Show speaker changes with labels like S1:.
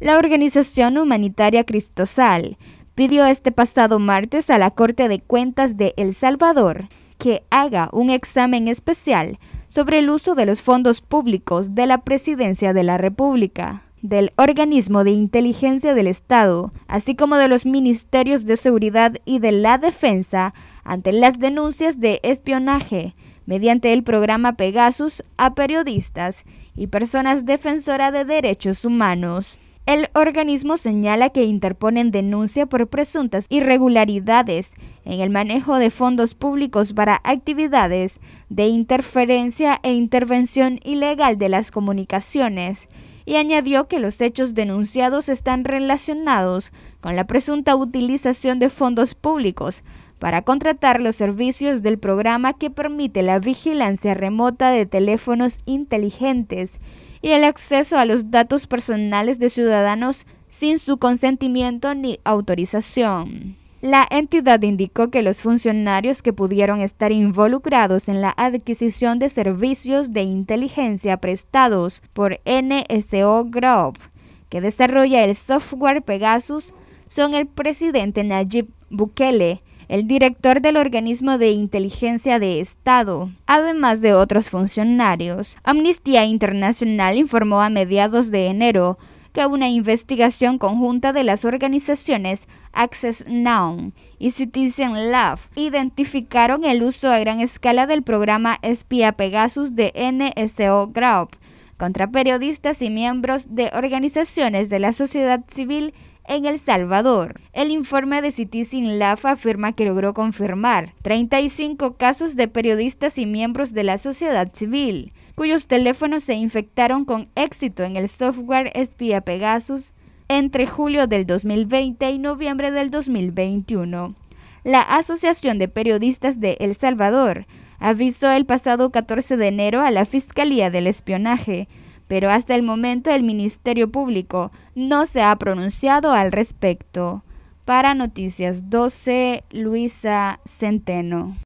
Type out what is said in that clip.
S1: La organización humanitaria Cristosal pidió este pasado martes a la Corte de Cuentas de El Salvador que haga un examen especial sobre el uso de los fondos públicos de la Presidencia de la República, del Organismo de Inteligencia del Estado, así como de los Ministerios de Seguridad y de la Defensa ante las denuncias de espionaje mediante el programa Pegasus a periodistas y personas defensoras de derechos humanos. El organismo señala que interponen denuncia por presuntas irregularidades en el manejo de fondos públicos para actividades de interferencia e intervención ilegal de las comunicaciones y añadió que los hechos denunciados están relacionados con la presunta utilización de fondos públicos para contratar los servicios del programa que permite la vigilancia remota de teléfonos inteligentes y el acceso a los datos personales de ciudadanos sin su consentimiento ni autorización. La entidad indicó que los funcionarios que pudieron estar involucrados en la adquisición de servicios de inteligencia prestados por NSO Group, que desarrolla el software Pegasus, son el presidente Nayib Bukele, el director del organismo de inteligencia de Estado, además de otros funcionarios. Amnistía Internacional informó a mediados de enero que una investigación conjunta de las organizaciones Access Now y Citizen Love identificaron el uso a gran escala del programa Espía Pegasus de NSO Group contra periodistas y miembros de organizaciones de la sociedad civil en El Salvador. El informe de Citizen LAFA afirma que logró confirmar 35 casos de periodistas y miembros de la sociedad civil cuyos teléfonos se infectaron con éxito en el software espía Pegasus entre julio del 2020 y noviembre del 2021. La Asociación de Periodistas de El Salvador avisó el pasado 14 de enero a la Fiscalía del Espionaje pero hasta el momento el Ministerio Público no se ha pronunciado al respecto. Para Noticias 12, Luisa Centeno.